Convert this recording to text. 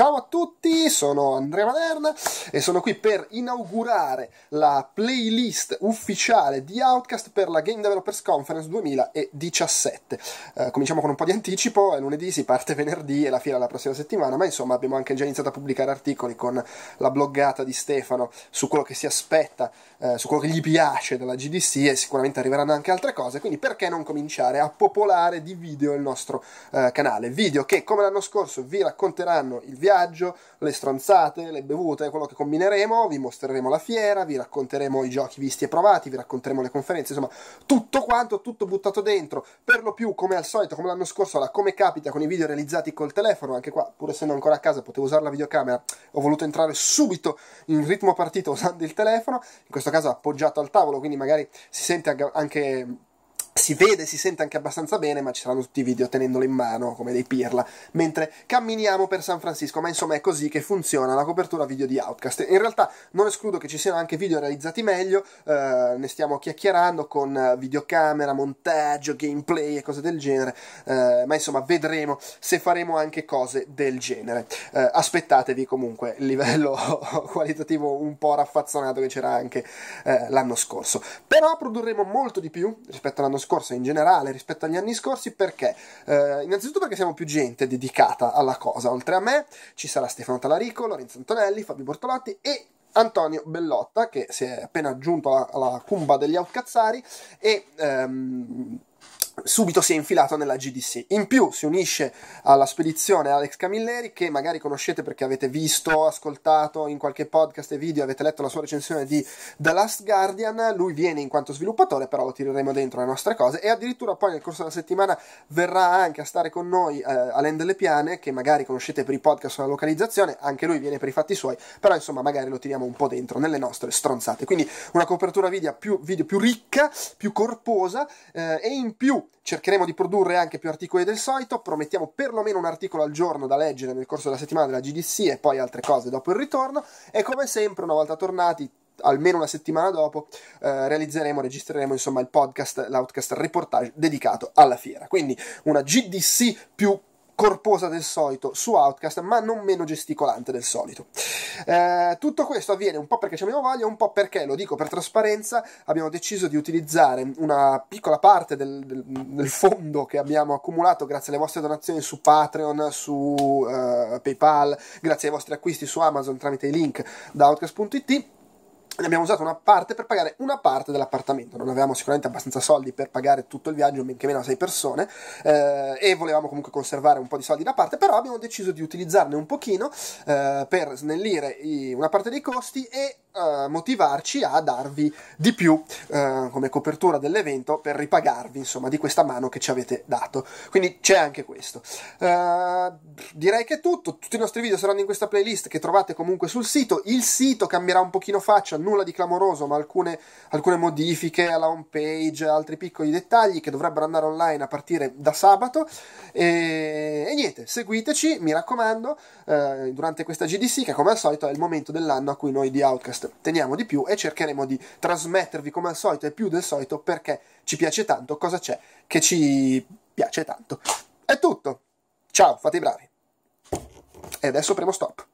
Ciao a tutti, sono Andrea Maderna e sono qui per inaugurare la playlist ufficiale di Outcast per la Game Developers Conference 2017. Eh, cominciamo con un po' di anticipo, è lunedì, si parte venerdì e la fiera la prossima settimana, ma insomma abbiamo anche già iniziato a pubblicare articoli con la bloggata di Stefano su quello che si aspetta, eh, su quello che gli piace della GDC e sicuramente arriveranno anche altre cose, quindi perché non cominciare a popolare di video il nostro eh, canale? Video che come l'anno scorso vi racconteranno il viaggio viaggio, le stronzate, le bevute, quello che combineremo, vi mostreremo la fiera, vi racconteremo i giochi visti e provati, vi racconteremo le conferenze, insomma tutto quanto, tutto buttato dentro, per lo più come al solito, come l'anno scorso, la come capita con i video realizzati col telefono, anche qua pur essendo ancora a casa potevo usare la videocamera, ho voluto entrare subito in ritmo partito usando il telefono, in questo caso appoggiato al tavolo, quindi magari si sente anche si vede, si sente anche abbastanza bene, ma ci saranno tutti i video tenendolo in mano come dei pirla. Mentre camminiamo per San Francisco, ma insomma è così che funziona la copertura video di Outcast. In realtà non escludo che ci siano anche video realizzati meglio, eh, ne stiamo chiacchierando con videocamera, montaggio, gameplay e cose del genere, eh, ma insomma vedremo se faremo anche cose del genere. Eh, aspettatevi comunque il livello qualitativo un po' raffazzonato che c'era anche eh, l'anno scorso. Però produrremo molto di più rispetto all'anno scorso scorsa in generale rispetto agli anni scorsi perché eh, innanzitutto perché siamo più gente dedicata alla cosa oltre a me ci sarà Stefano Talarico Lorenzo Antonelli Fabio Bortolotti e Antonio Bellotta che si è appena aggiunto alla, alla cumba degli outcazzari e ehm, subito si è infilato nella GDC. In più si unisce alla spedizione Alex Camilleri, che magari conoscete perché avete visto, ascoltato in qualche podcast e video, avete letto la sua recensione di The Last Guardian. Lui viene in quanto sviluppatore, però lo tireremo dentro le nostre cose. E addirittura poi nel corso della settimana verrà anche a stare con noi eh, Alain Delle Piane, che magari conoscete per i podcast sulla localizzazione, anche lui viene per i fatti suoi, però insomma magari lo tiriamo un po' dentro nelle nostre stronzate. Quindi una copertura video più, video più ricca, più corposa eh, e in più cercheremo di produrre anche più articoli del solito, promettiamo perlomeno un articolo al giorno da leggere nel corso della settimana della GDC e poi altre cose dopo il ritorno e come sempre una volta tornati almeno una settimana dopo eh, realizzeremo, registreremo insomma il podcast, l'outcast reportage dedicato alla fiera. Quindi una GDC più corposa del solito su Outcast, ma non meno gesticolante del solito. Eh, tutto questo avviene un po' perché ci abbiamo voglia, un po' perché, lo dico per trasparenza, abbiamo deciso di utilizzare una piccola parte del, del, del fondo che abbiamo accumulato grazie alle vostre donazioni su Patreon, su eh, PayPal, grazie ai vostri acquisti su Amazon tramite i link da outcast.it ne abbiamo usato una parte per pagare una parte dell'appartamento. Non avevamo sicuramente abbastanza soldi per pagare tutto il viaggio, men meno a sei persone, eh, e volevamo comunque conservare un po' di soldi da parte, però abbiamo deciso di utilizzarne un pochino eh, per snellire i, una parte dei costi e eh, motivarci a darvi di più eh, come copertura dell'evento per ripagarvi insomma di questa mano che ci avete dato quindi c'è anche questo eh, direi che è tutto tutti i nostri video saranno in questa playlist che trovate comunque sul sito il sito cambierà un pochino faccia nulla di clamoroso ma alcune, alcune modifiche alla home page altri piccoli dettagli che dovrebbero andare online a partire da sabato e, e niente seguiteci mi raccomando eh, durante questa GDC che come al solito è il momento dell'anno a cui noi di Outcast podcast. Teniamo di più e cercheremo di trasmettervi come al solito e più del solito perché ci piace tanto, cosa c'è che ci piace tanto. È tutto. Ciao, fate i bravi. E adesso premo stop.